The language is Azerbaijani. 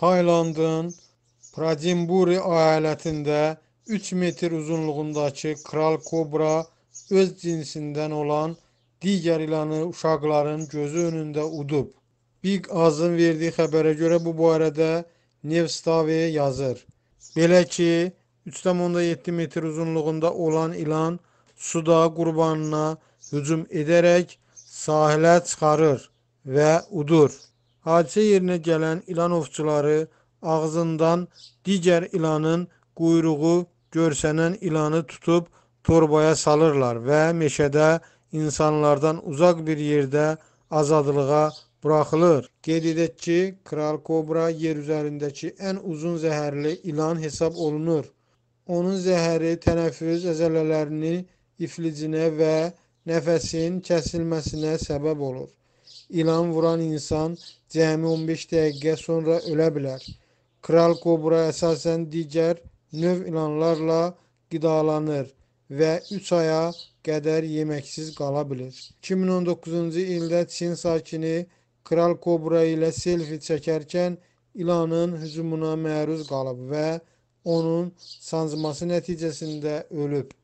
Taylandın Pradimburi əyalətində 3 metr uzunluğundakı kral kobra öz cinsindən olan digər ilanı uşaqların gözü önündə udub. Big Az'ın verdiyi xəbərə görə bu barədə Nevstave yazır. Belə ki, 3,7 metr uzunluğunda olan ilan suda qurbanına hücum edərək sahilə çıxarır və udur. Hadisə yerinə gələn ilan ovçuları ağzından digər ilanın quyruğu görsənən ilanı tutub torbaya salırlar və meşədə insanlardan uzaq bir yerdə azadlığa buraxılır. Qeyd edək ki, kral kobra yer üzərindəki ən uzun zəhərli ilan hesab olunur. Onun zəhəri tənəffüs əzələlərini iflicinə və nəfəsin kəsilməsinə səbəb olur. İlan vuran insan cəmi 15 dəqiqə sonra ölebilir. Kral kobra esasen diğer növ ilanlarla gıdalanır ve 3 aya kadar yemeksiz kalabilir. bilir. 2019-cu ildə Çin sakini Kral kobra ile selfie çekerken ilanın hücumuna məruz qalıb ve onun sancması neticesinde ölüb.